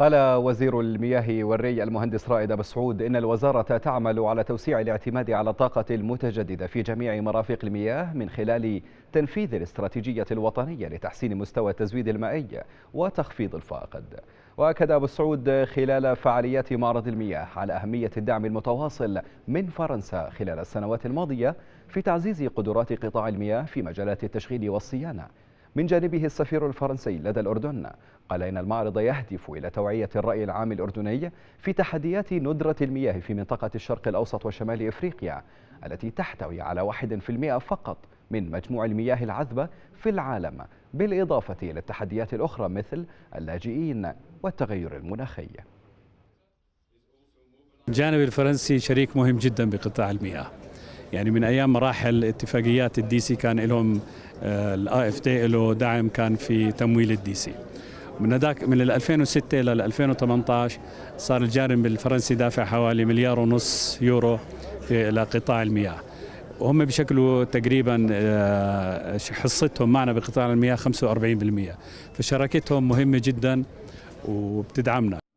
قال وزير المياه والري المهندس رائد أبو سعود إن الوزارة تعمل على توسيع الاعتماد على الطاقة المتجددة في جميع مرافق المياه من خلال تنفيذ الاستراتيجية الوطنية لتحسين مستوى التزويد المائي وتخفيض الفاقد وأكد أبو سعود خلال فعاليات معرض المياه على أهمية الدعم المتواصل من فرنسا خلال السنوات الماضية في تعزيز قدرات قطاع المياه في مجالات التشغيل والصيانة من جانبه السفير الفرنسي لدى الأردن قال إن المعرض يهدف إلى توعية الرأي العام الأردني في تحديات ندرة المياه في منطقة الشرق الأوسط وشمال إفريقيا التي تحتوي على 1% فقط من مجموع المياه العذبة في العالم بالإضافة إلى التحديات الأخرى مثل اللاجئين والتغير المناخي الجانب الفرنسي شريك مهم جدا بقطاع المياه يعني من ايام مراحل اتفاقيات الدي سي كان لهم الاي آه، اف تي له دعم كان في تمويل الدي سي من هذاك من 2006 لل 2018 صار الجانب الفرنسي دافع حوالي مليار ونص يورو في لقطاع المياه وهم بشكل تقريبا آه، حصتهم معنا بقطاع المياه 45% فشراكتهم مهمه جدا وبتدعمنا